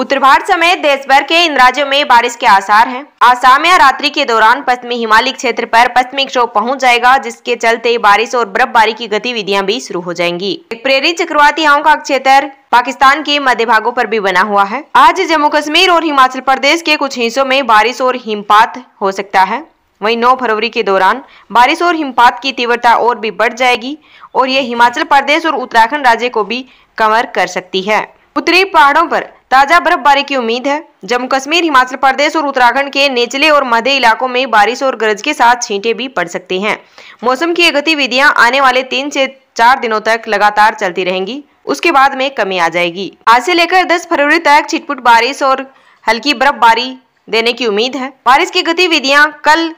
उत्तर भारत समेत देश भर के इन राज्यों में बारिश के आसार हैं आसाम या रात्रि के दौरान पश्चिमी हिमालय क्षेत्र पर पश्चिमी विक्षोभ पहुंच जाएगा जिसके चलते बारिश और बर्फबारी की गतिविधियां भी शुरू हो जाएंगी एक प्रेरित चक्रवाती हवाओं का क्षेत्र पाकिस्तान के मध्य भागों पर भी बना हुआ है आज जम्मू कश्मीर और हिमाचल प्रदेश के कुछ हिस्सों में बारिश और हिमपात हो सकता है वही 9 फरवरी के दौरान बारिश और हिमपात की तीव्रता और भी बढ़ जाएगी और ये हिमाचल प्रदेश और उत्तराखंड राज्य को भी कवर कर सकती है उत्तरी पहाड़ों पर ताज़ा बर्फबारी की उम्मीद है जम्मू कश्मीर हिमाचल प्रदेश और उत्तराखंड के निचले और मध्य इलाकों में बारिश और गरज के साथ छींटे भी पड़ सकते हैं मौसम की गतिविधियां आने वाले तीन से चार दिनों तक लगातार चलती रहेंगी उसके बाद में कमी आ जाएगी आज से लेकर दस फरवरी तक छिटपुट बारिश और हल्की बर्फबारी देने की उम्मीद है बारिश की गतिविधियाँ कल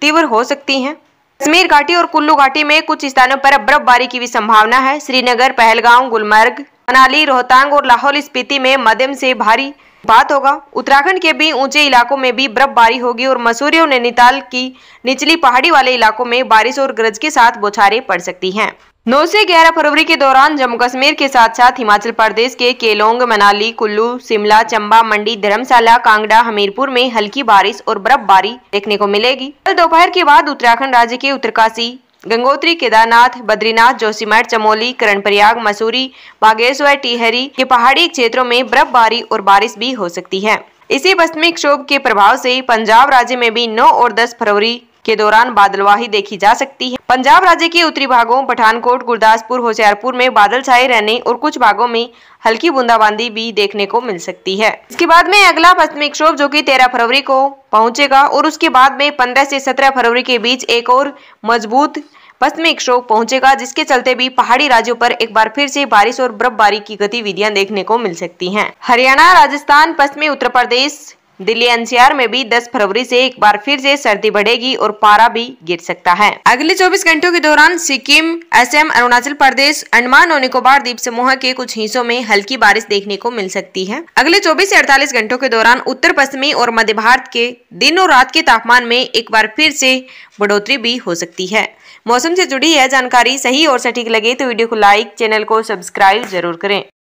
तीव्र हो सकती है कश्मीर घाटी और कुल्लू घाटी में कुछ स्थानों पर बर्फबारी की भी संभावना है श्रीनगर पहलगांव गुलमर्ग मनाली रोहतांग और लाहौल स्पीति में मध्यम से भारी बात होगा उत्तराखंड के भी ऊंचे इलाकों में भी बर्फबारी होगी और मसूरी और नैनीताल की निचली पहाड़ी वाले इलाकों में बारिश और गरज के साथ बौछारें पड़ सकती हैं नौ से ग्यारह फरवरी के दौरान जम्मू कश्मीर के साथ साथ हिमाचल प्रदेश के केलोंग मनाली कुल्लू शिमला चंबा मंडी धर्मशाला कांगड़ा हमीरपुर में हल्की बारिश और बर्फबारी देखने को मिलेगी कल दोपहर के बाद उत्तराखंड राज्य के उत्तरकाशी गंगोत्री केदारनाथ बद्रीनाथ जोशीमठ चमोली करणप्रयाग मसूरी बागेश्वर टिहरी के पहाड़ी क्षेत्रों में बर्फबारी और बारिश भी हो सकती है इसी पश्चिमी क्षोभ के प्रभाव से पंजाब राज्य में भी 9 और 10 फरवरी के दौरान बादलवाही देखी जा सकती है पंजाब राज्य के उत्तरी भागों पठानकोट गुरदासपुर होशियारपुर में बादल छाए रहने और कुछ भागों में हल्की बूंदाबांदी भी देखने को मिल सकती है इसके बाद में अगला पश्चिमी विक्षोभ जो कि 13 फरवरी को पहुंचेगा और उसके बाद में 15 से 17 फरवरी के बीच एक और मजबूत पश्चिमी विक्षोभ पहुंचेगा जिसके चलते भी पहाड़ी राज्यों पर एक बार फिर से बारिश और बर्फबारी की गतिविधियां देखने को मिल सकती है हरियाणा राजस्थान पश्चिमी उत्तर प्रदेश दिल्ली एनसीआर में भी 10 फरवरी से एक बार फिर से सर्दी बढ़ेगी और पारा भी गिर सकता है अगले 24 घंटों के दौरान सिक्किम असम अरुणाचल प्रदेश अंडमान और निकोबार द्वीप समूह के कुछ हिस्सों में हल्की बारिश देखने को मिल सकती है अगले चौबीस ऐसी अड़तालीस घंटों के दौरान उत्तर पश्चिमी और मध्य भारत के दिन और रात के तापमान में एक बार फिर से बढ़ोतरी भी हो सकती है मौसम से जुड़ी यह जानकारी सही और सटीक लगे तो वीडियो को लाइक चैनल को सब्सक्राइब जरूर करें